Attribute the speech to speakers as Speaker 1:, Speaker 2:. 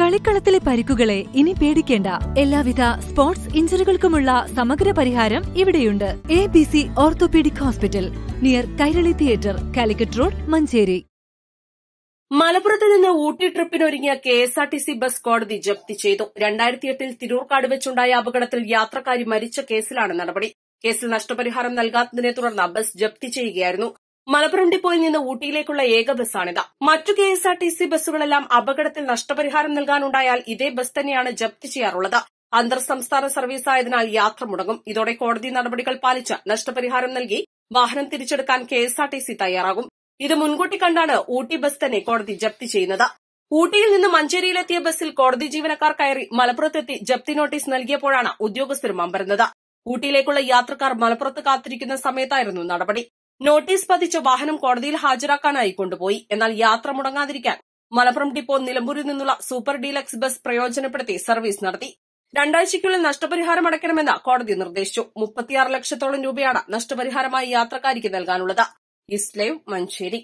Speaker 1: കളിക്കളത്തിലെ പരിക്കുകളെ ഇനി പേടിക്കേണ്ട എല്ലാവിധ സ്പോർട്സ് ഇഞ്ചറികൾക്കുമുള്ള സമഗ്ര പരിഹാരം ഇവിടെയുണ്ട് A B C orthopaedic hospital near Kairali theatre Calicut road Manjeri
Speaker 2: മലപ്പുറത്ത് നിന്ന് ഊട്ടി ട്രിപ്പിനൊരുങ്ങിയ K S R T C bus കോടതി ജപ്തി ചെയ്തു രണ്ടായിരത്തി എട്ടിൽ തിരൂർക്കാട് വെച്ചുണ്ടായ അപകടത്തിൽ യാത്രക്കാരി മരിച്ച കേസിലാണ് നടപടി കേസിൽ നഷ്ടപരിഹാരം നൽകാത്തതിനെ തുടർന്ന് ബസ് ജപ്തി ചെയ്യുകയായിരുന്നു മലപ്പുറം ഡിപ്പോയിൽ നിന്ന് ഊട്ടിയിലേക്കുള്ള ഏക ബസ്സാണിത് മറ്റു K S R T C ബസ്സുകളെല്ലാം അപകടത്തിൽ നഷ്ടപരിഹാരം നൽകാനുണ്ടായാൽ ഇതേ ബസ് തന്നെയാണ് ജപ്തി ചെയ്യാറുള്ളത് അന്തർ സംസ്ഥാന സർവീസ് ആയതിനാൽ യാത്ര മുടങ്ങും ഇതോടെ കോടതി നടപടികൾ പാലിച്ച് നഷ്ടപരിഹാരം നൽകി വാഹനം തിരിച്ചെടുക്കാൻ K S R T C തയ്യാറാകും ഇത് മുൻകൂട്ടി കണ്ടാണ് ഊട്ടി ബസ് തന്നെ കോടതി ജപ്തി ചെയ്യുന്നത് ഊട്ടിയിൽ നിന്ന് മഞ്ചേരിയിലെത്തിയ ബസ്സിൽ കോടതി ജീവനക്കാർ കയറി മലപ്പുറത്തെത്തി ജപ്തി നോട്ടീസ് നൽകിയപ്പോഴാണ് ഉദ്യോഗസ്ഥരും അമ്പരുന്നത് ഊട്ടിയിലേക്കുള്ള യാത്രക്കാർ മലപ്പുറത്ത് കാത്തിരിക്കുന്ന സമയത്തായിരുന്നു നടപടി നോട്ടീസ് പതിച്ച വാഹനം കോടതിയിൽ ഹാജരാക്കാനായി കൊണ്ടുപോയി എന്നാൽ യാത്ര മുടങ്ങാതിരിക്കാൻ മലപ്പുറം ഡിപ്പോ നിലമ്പൂരിൽ നിന്നുള്ള സൂപ്പർ ഡീലക്സ് ബസ് പ്രയോജനപ്പെടുത്തി സർവീസ് നടത്തി രണ്ടാഴ്ചയ്ക്കുള്ളിൽ നഷ്ടപരിഹാരം അടയ്ക്കണമെന്ന് കോടതി നിർദ്ദേശിച്ചു മുപ്പത്തിയാറ് ലക്ഷത്തോളം രൂപയാണ് നഷ്ടപരിഹാരമായി യാത്രക്കാരിക്ക് നൽകാനുള്ളത് ഇസ്ലേവ്
Speaker 1: മഞ്ചേരി